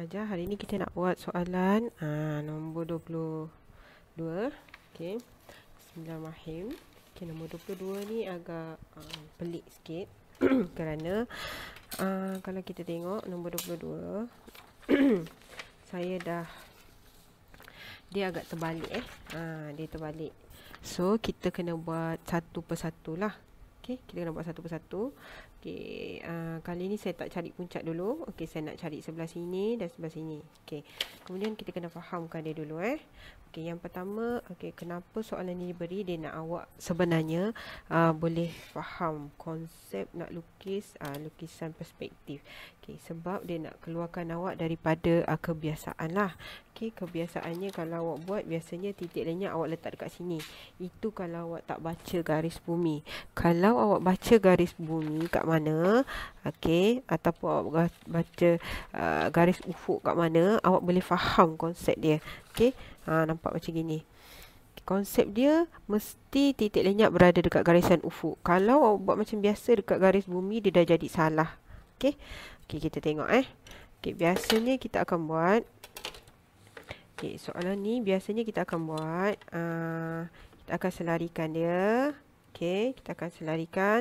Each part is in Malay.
pelajar. Hari ini kita nak buat soalan uh, nombor 22. Okay. Bismillahirrahmanirrahim. Okay, nombor 22 ni agak uh, pelik sikit kerana uh, kalau kita tengok nombor 22 saya dah dia agak terbalik eh. Uh, dia terbalik. So, kita kena buat satu persatulah okey kita kena buat satu persatu okey uh, kali ni saya tak cari puncak dulu okey saya nak cari sebelah sini dan sebelah sini okey kemudian kita kena fahamkan dia dulu eh okey yang pertama okey kenapa soalan ini diberi dia nak awak sebenarnya uh, boleh faham konsep nak lukis uh, lukisan perspektif Okay, sebab dia nak keluarkan awak daripada uh, kebiasaan lah. Okay, kebiasaannya kalau awak buat, biasanya titik lenyap awak letak dekat sini. Itu kalau awak tak baca garis bumi. Kalau awak baca garis bumi kat mana, okay, ataupun awak baca uh, garis ufuk kat mana, awak boleh faham konsep dia. Okay, ha, nampak macam gini. Konsep dia mesti titik lenyap berada dekat garisan ufuk. Kalau awak buat macam biasa dekat garis bumi, dia dah jadi salah. Okay. Okey, kita tengok eh. Okey, biasanya kita akan buat Okey, soalan ni biasanya kita akan buat uh, kita akan selarikan dia. Okey, kita akan selarikan.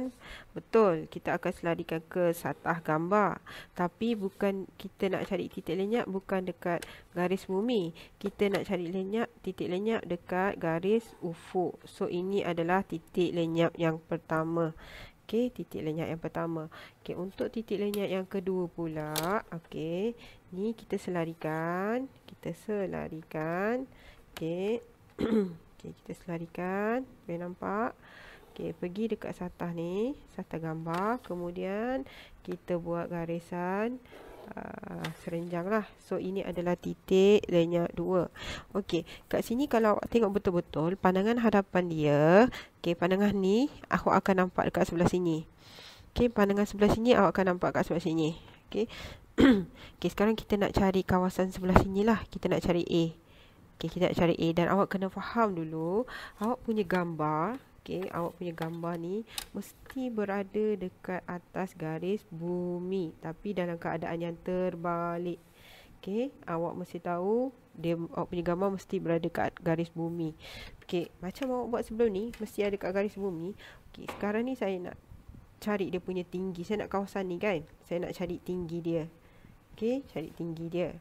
Betul, kita akan selarikan ke satah gambar. Tapi bukan kita nak cari titik lenyap bukan dekat garis bumi. Kita nak cari lenyap titik lenyap dekat garis ufuk. So ini adalah titik lenyap yang pertama. Okey, titik lenyap yang pertama. Okey, untuk titik lenyap yang kedua pula. Okey, ni kita selarikan. Kita selarikan. Okey. Okey, kita selarikan. Boleh nampak? Okey, pergi dekat satah ni. Satah gambar. Kemudian, kita buat garisan. Ah, serenjang lah. So ini adalah titik lenyap 2. Okey, kat sini kalau awak tengok betul-betul pandangan hadapan dia, okey pandangan ni aku akan nampak dekat sebelah sini. Okey, pandangan sebelah sini awak akan nampak dekat sebelah sini. Okey. okey, sekarang kita nak cari kawasan sebelah sini lah. Kita nak cari A. Okey, kita nak cari A dan awak kena faham dulu awak punya gambar okay, awak punya gambar ni mesti berada dekat atas garis bumi tapi dalam keadaan yang terbalik. Okay, awak mesti tahu dia awak punya gambar mesti berada dekat garis bumi. Okay, macam awak buat sebelum ni mesti ada dekat garis bumi. Okay, sekarang ni saya nak cari dia punya tinggi. Saya nak kawasan ni kan. Saya nak cari tinggi dia. Okay, cari tinggi dia.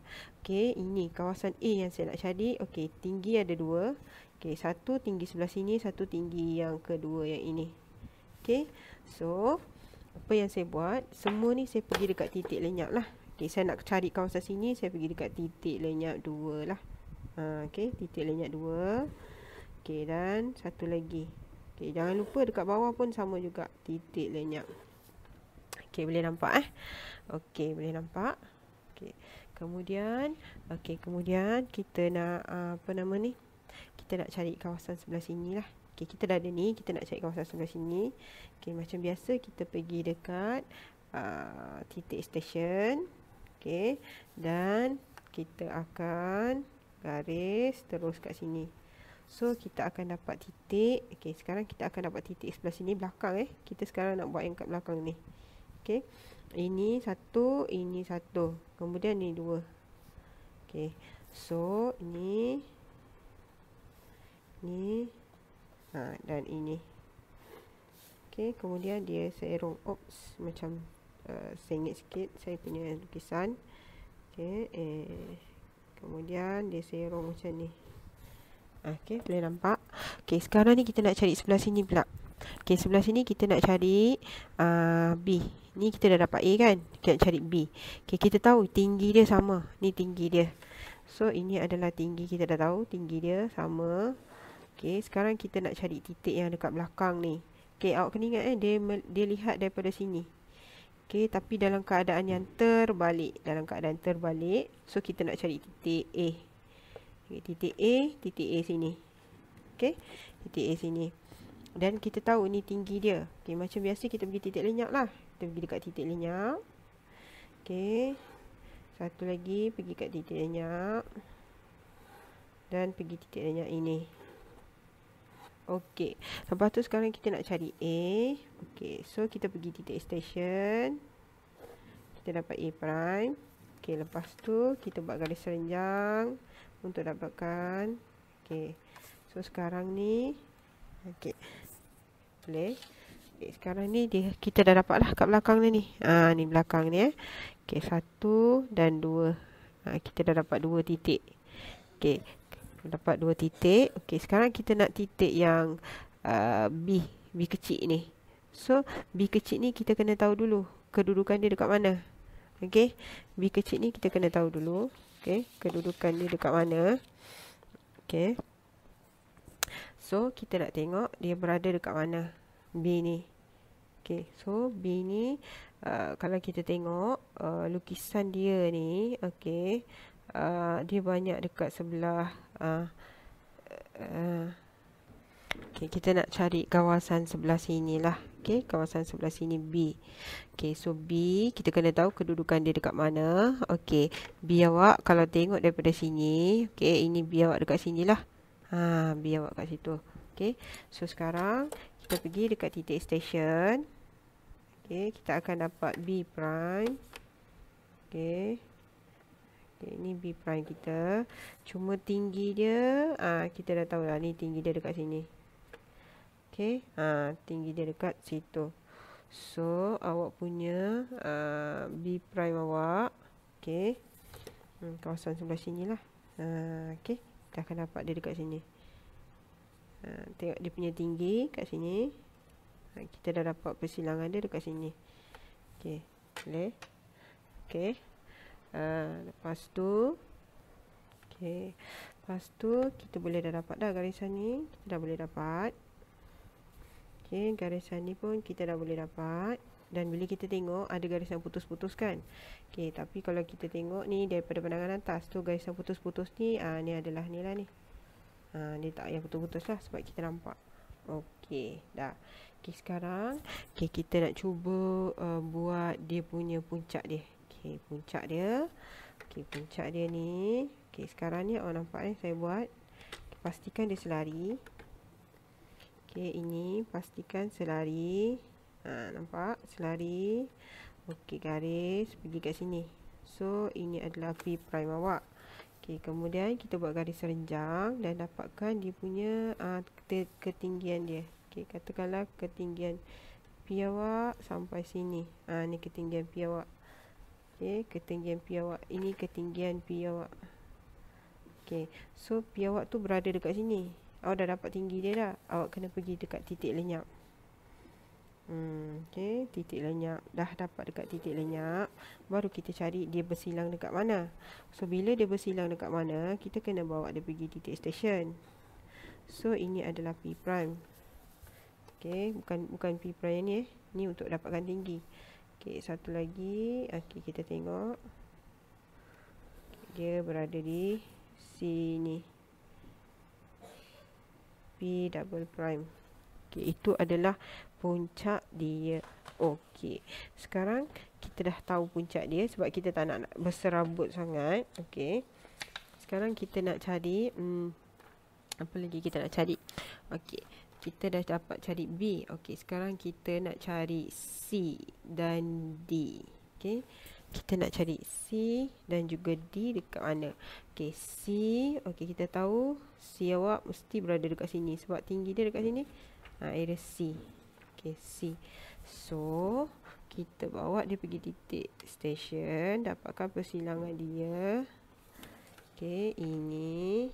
Okay, ini kawasan A yang saya nak cari. Okay, tinggi ada dua. Okey, satu tinggi sebelah sini, satu tinggi yang kedua yang ini. Okey. So, apa yang saya buat? Semua ni saya pergi dekat titik lenyap lah. Okey, saya nak cari kawasan sini, saya pergi dekat titik lenyap dua lah. Ha, okey, titik lenyap dua. Okey, dan satu lagi. Okey, jangan lupa dekat bawah pun sama juga. Titik lenyap. Okey, boleh nampak eh? Okey, boleh nampak. Okey, kemudian. Okey, kemudian kita nak ah, apa nama ni? kita nak cari kawasan sebelah sini lah okay, kita dah ada ni, kita nak cari kawasan sebelah sini okay, macam biasa kita pergi dekat uh, titik stesen okay, dan kita akan garis terus kat sini so kita akan dapat titik okay, sekarang kita akan dapat titik sebelah sini belakang eh, kita sekarang nak buat yang kat belakang ni okay ini satu, ini satu kemudian ni dua okay so ni ni ha, dan ini Okey, kemudian dia serong Oops, macam uh, sengit sikit saya punya lukisan Okey, eh, kemudian dia serong macam ni ah, Okey, boleh nampak Okey, sekarang ni kita nak cari sebelah sini pula Okey, sebelah sini kita nak cari uh, B Ni kita dah dapat A kan Kita nak cari B Okey, kita tahu tinggi dia sama Ni tinggi dia So, ini adalah tinggi kita dah tahu Tinggi dia sama Okey, sekarang kita nak cari titik yang dekat belakang ni. Okey, awak kena ingat eh dia dia lihat daripada sini. Okey, tapi dalam keadaan yang terbalik, dalam keadaan terbalik. So kita nak cari titik A. Okay, titik A, titik A sini. Okey, titik A sini. Dan kita tahu ni tinggi dia. Okey, macam biasa kita pergi titik lenyap lah. Kita pergi dekat titik lenyap. Okey. Satu lagi pergi kat titik lenyap. Dan pergi titik lenyap ini. Okey. Lepas tu sekarang kita nak cari A. Okey. So kita pergi titik station. Kita dapat A prime. Okey, lepas tu kita buat garis renjang untuk dapatkan okey. So sekarang ni okey. Boleh. Okay, sekarang ni dia kita dah dapatlah lah kat belakang ni. Ha ni belakang ni eh. Okey, satu dan dua. Ha, kita dah dapat dua titik. Okey, dapat dua titik. Okey, sekarang kita nak titik yang uh, B, B kecil ni. So, B kecil ni kita kena tahu dulu kedudukan dia dekat mana. Okey, B kecil ni kita kena tahu dulu. Okey, kedudukan dia dekat mana. Okey. So, kita nak tengok dia berada dekat mana B ni. Okey, so B ni uh, kalau kita tengok uh, lukisan dia ni, okey. Ah, dia banyak dekat sebelah uh, ah, uh, ah. okay, kita nak cari kawasan sebelah sini lah okay, kawasan sebelah sini B okay, so B kita kena tahu kedudukan dia dekat mana okay, B awak kalau tengok daripada sini okay, ini B awak dekat sini lah ha, B awak kat situ okay, so sekarang kita pergi dekat titik stesen. okay, kita akan dapat B prime okay Okay, ni B prime kita. Cuma tinggi dia, ah kita dah tahu lah ni tinggi dia dekat sini. Okay, ah tinggi dia dekat situ. So, awak punya ah B prime awak. Okay, Hmm, kawasan sebelah sinilah. Ah Okay, kita akan dapat dia dekat sini. Ha, tengok dia punya tinggi kat sini ha, Kita dah dapat persilangan dia dekat sini Okay Boleh Okay Ha, lepas tu okey lepas tu kita boleh dah dapat dah garisan ni kita dah boleh dapat okey garisan ni pun kita dah boleh dapat dan bila kita tengok ada garis yang putus-putus kan okey tapi kalau kita tengok ni daripada pandangan atas tu garis yang putus-putus ni ah ni adalah nilah ni ha, dia tak yang putus-putus lah sebab kita nampak Okey, dah. Okey, sekarang okay, kita nak cuba uh, buat dia punya puncak dia. Okey, puncak dia. Okey, puncak dia ni. Okey, sekarang ni awak nampak ni saya buat. Okay, pastikan dia selari. Okey, ini pastikan selari. Ha, nampak? Selari. Okey, garis pergi kat sini. So, ini adalah V prime awak. Okey, kemudian kita buat garis renjang dan dapatkan dia punya uh, ketinggian dia. Okey, katakanlah ketinggian P awak sampai sini. Ha, ni ketinggian P awak ok, ketinggian pi awak ini ketinggian pi awak ok, so pi awak tu berada dekat sini, awak dah dapat tinggi dia dah, awak kena pergi dekat titik lenyap hmm, ok, titik lenyap, dah dapat dekat titik lenyap, baru kita cari dia bersilang dekat mana so bila dia bersilang dekat mana, kita kena bawa dia pergi titik station so ini adalah pi prime ok, bukan, bukan pi prime ni eh, ni untuk dapatkan tinggi, Okey, satu lagi. Okey, kita tengok. Dia berada di sini. P double prime. Okey, itu adalah puncak dia. Okey. Sekarang kita dah tahu puncak dia sebab kita tak nak berserabut sangat. Okey. Sekarang kita nak cari hmm, apa lagi kita nak cari? Okey kita dah dapat cari B. Okey, sekarang kita nak cari C dan D. Okey. Kita nak cari C dan juga D dekat mana? Okey, C. Okey, kita tahu C awak mesti berada dekat sini sebab tinggi dia dekat sini. Ha, area C. Okey, C. So, kita bawa dia pergi titik stesen, dapatkan persilangan dia. Okey, ini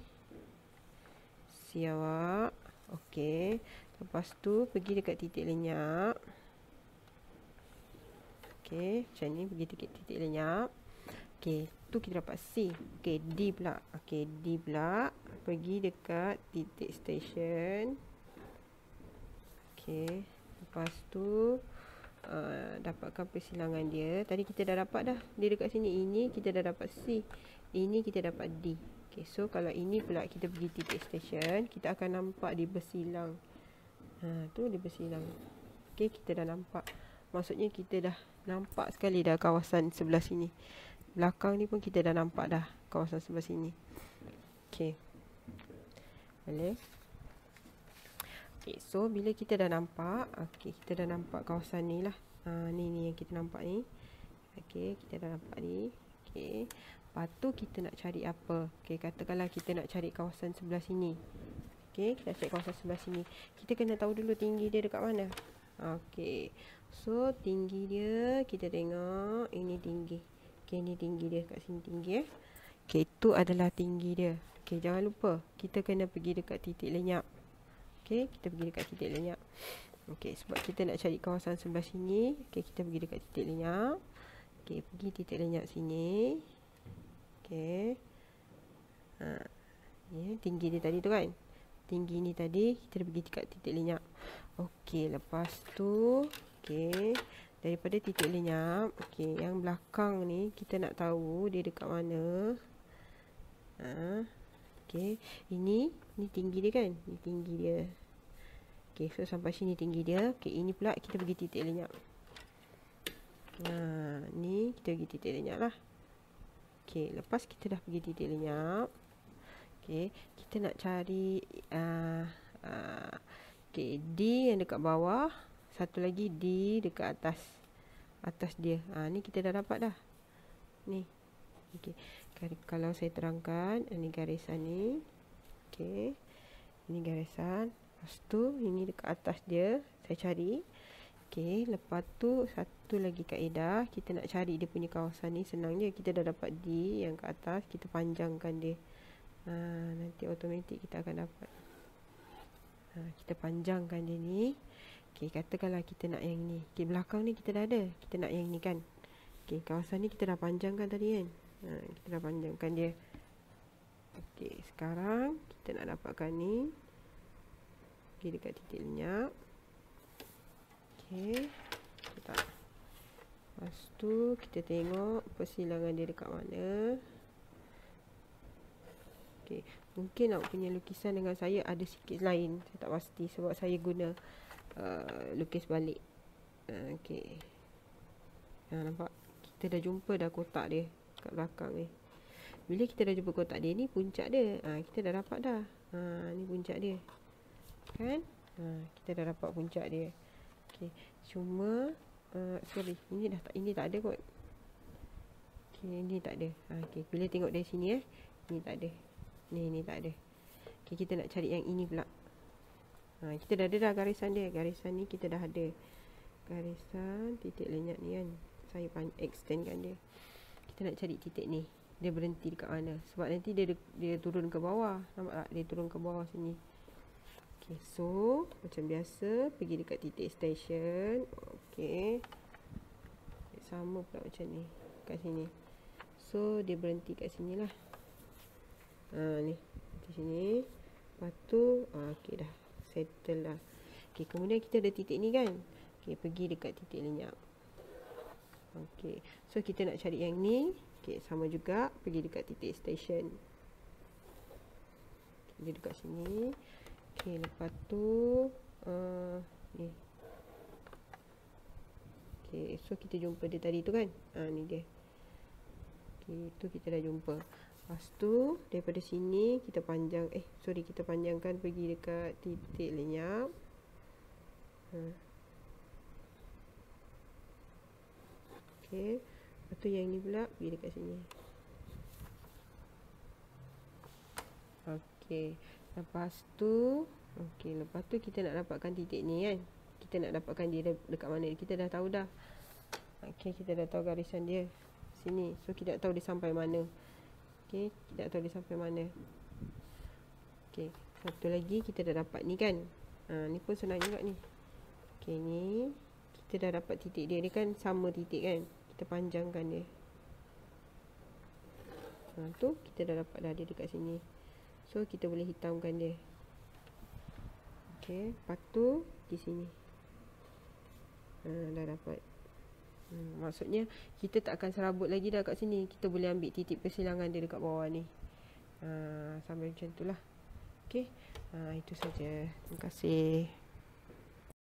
Siawak. Okey. Lepas tu pergi dekat titik lenyap. Okey, macam ni pergi dekat titik lenyap. Okey, tu kita dapat C. Okey, D pula. Okey, D pula pergi dekat titik station. Okey, lepas tu Uh, dapatkan persilangan dia Tadi kita dah dapat dah Dia dekat sini Ini kita dah dapat C Ini kita dapat D Okay, so kalau ini pula kita pergi titik stesen kita akan nampak dia bersilang. Ha, tu dia bersilang. Okay, kita dah nampak. Maksudnya kita dah nampak sekali dah kawasan sebelah sini. Belakang ni pun kita dah nampak dah kawasan sebelah sini. Okay. Boleh. Okay, so bila kita dah nampak, okay, kita dah nampak kawasan ni lah. Ha, ni ni yang kita nampak ni. Okay, kita dah nampak ni. Okay. Lepas tu kita nak cari apa okay, Katakanlah kita nak cari kawasan sebelah sini Okay, kita cari kawasan sebelah sini Kita kena tahu dulu tinggi dia dekat mana Okay So, tinggi dia kita tengok Ini tinggi Okay, ini tinggi dia kat sini tinggi eh Okay, itu adalah tinggi dia Okay, jangan lupa Kita kena pergi dekat titik lenyap Okay, kita pergi dekat titik lenyap Okay, sebab kita nak cari kawasan sebelah sini Okay, kita pergi dekat titik lenyap Okay, pergi titik lenyap sini Okey. Ha. Ni ya, tinggi ni tadi tu kan. Tinggi ni tadi kita dah pergi dekat titik lenyap. Okey, lepas tu okey, daripada titik lenyap, okey, yang belakang ni kita nak tahu dia dekat mana. Ha. Okey, ini ni tinggi dia kan? Ni tinggi dia. Okey, so sampai sini tinggi dia. Okey, ini pula kita pergi titik lenyap. Ha, ni kita pergi titik lenyaplah. lah Okey, lepas kita dah pergi titik lenyap. Okey, kita nak cari uh, ah, uh, ah, okay, D yang dekat bawah. Satu lagi D dekat atas. Atas dia. Ha, ni kita dah dapat dah. Ni. Okey. Kalau saya terangkan. Ini garisan ni. Okey. Ini garisan. pastu ini dekat atas dia. Saya cari. Okey, lepas tu satu lagi kaedah kita nak cari dia punya kawasan ni senang je kita dah dapat D yang ke atas kita panjangkan dia. Ha, nanti automatik kita akan dapat. Ha, kita panjangkan dia ni. Okey, katakanlah kita nak yang ni. Okey, belakang ni kita dah ada. Kita nak yang ni kan. Okey, kawasan ni kita dah panjangkan tadi kan. Ha, kita dah panjangkan dia. Okey, sekarang kita nak dapatkan ni. Okey, dekat titik lenyap. Okey. Tak. pastu kita tengok persilangan dia dekat mana. Okey. Mungkin nak punya lukisan dengan saya ada sikit lain. Saya tak pasti sebab saya guna uh, lukis balik. Uh, Okey. Ha, nampak? Kita dah jumpa dah kotak dia kat belakang ni. Bila kita dah jumpa kotak dia ni puncak dia. Ha, kita dah dapat dah. Ha, ni puncak dia. Kan? Ha, kita dah dapat puncak dia. Okey. Cuma uh, sorry, ini dah tak ini tak ada kot. Okey, ini tak ada. Ha okey, bila tengok dari sini eh. Ni tak ada. Ni ni tak ada. Okey, kita nak cari yang ini pula. Ha kita dah ada dah garisan dia. Garisan ni kita dah ada. Garisan titik lenyap ni kan. Saya pan extendkan dia. Kita nak cari titik ni. Dia berhenti dekat mana? Sebab nanti dia dia turun ke bawah. Nampak tak? Dia turun ke bawah sini. Okay, so macam biasa pergi dekat titik station. Okay. Sama pula macam ni. Kat sini. So, dia berhenti kat sini lah. Haa, ni. Di sini. Lepas tu, haa, okay dah. Settle lah. Okay, kemudian kita ada titik ni kan. Okay, pergi dekat titik lenyap. Okay. So, kita nak cari yang ni. Okay, sama juga. Pergi dekat titik station. Okay, dia dekat sini. Okey, lepas tu uh, ni. Okey, so kita jumpa dia tadi tu kan? Ha ni dia. Okey, tu kita dah jumpa. Lepas tu daripada sini kita panjang eh sorry kita panjangkan pergi dekat titik lenyap. Ha. Okey. Lepas tu yang ni pula pergi dekat sini. Okey. Lepas tu Okey, lepas tu kita nak dapatkan titik ni kan Kita nak dapatkan dia dekat mana Kita dah tahu dah Okey, kita dah tahu garisan dia Sini, so kita tak tahu dia sampai mana Okey, kita tak tahu dia sampai mana Okey, satu lagi kita dah dapat ni kan ha, Ni pun senang juga ni Okey, ni Kita dah dapat titik dia, dia kan sama titik kan Kita panjangkan dia Ha, tu kita dah dapat dah dia dekat sini So kita boleh hitamkan dia. Okey, patu di sini. Ha, dah dapat. Hmm, maksudnya kita tak akan serabut lagi dah kat sini. Kita boleh ambil titik persilangan dia dekat bawah ni. Ha, sampai macam tu lah. Okey. Ha, itu saja. Terima kasih.